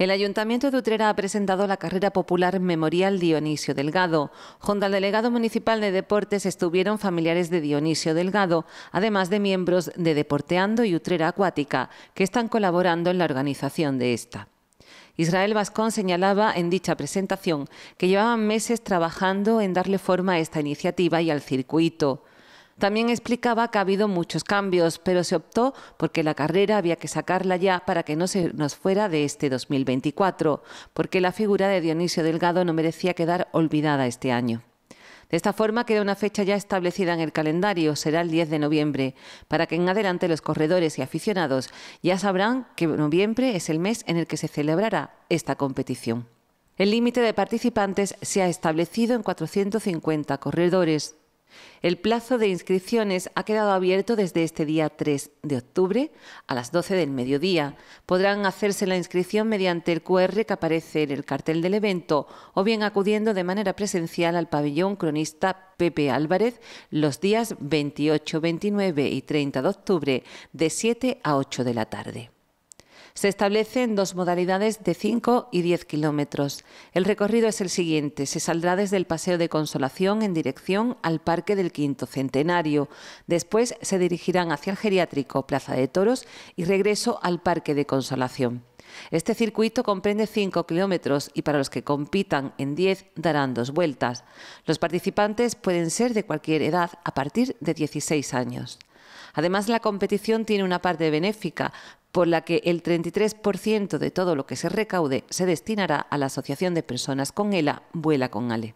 El Ayuntamiento de Utrera ha presentado la carrera popular Memorial Dionisio Delgado. Junto al delegado municipal de deportes estuvieron familiares de Dionisio Delgado, además de miembros de Deporteando y Utrera Acuática, que están colaborando en la organización de esta. Israel Vascón señalaba en dicha presentación que llevaban meses trabajando en darle forma a esta iniciativa y al circuito. También explicaba que ha habido muchos cambios, pero se optó porque la carrera había que sacarla ya para que no se nos fuera de este 2024, porque la figura de Dionisio Delgado no merecía quedar olvidada este año. De esta forma queda una fecha ya establecida en el calendario, será el 10 de noviembre, para que en adelante los corredores y aficionados ya sabrán que noviembre es el mes en el que se celebrará esta competición. El límite de participantes se ha establecido en 450 corredores, el plazo de inscripciones ha quedado abierto desde este día 3 de octubre a las 12 del mediodía. Podrán hacerse la inscripción mediante el QR que aparece en el cartel del evento o bien acudiendo de manera presencial al pabellón cronista Pepe Álvarez los días 28, 29 y 30 de octubre de 7 a 8 de la tarde. Se establecen dos modalidades de 5 y 10 kilómetros. El recorrido es el siguiente. Se saldrá desde el Paseo de Consolación en dirección al Parque del Quinto Centenario. Después se dirigirán hacia el Geriátrico, Plaza de Toros y regreso al Parque de Consolación. Este circuito comprende 5 kilómetros y para los que compitan en 10 darán dos vueltas. Los participantes pueden ser de cualquier edad a partir de 16 años. Además, la competición tiene una parte benéfica por la que el 33% de todo lo que se recaude se destinará a la Asociación de Personas con ELA Vuela con Ale.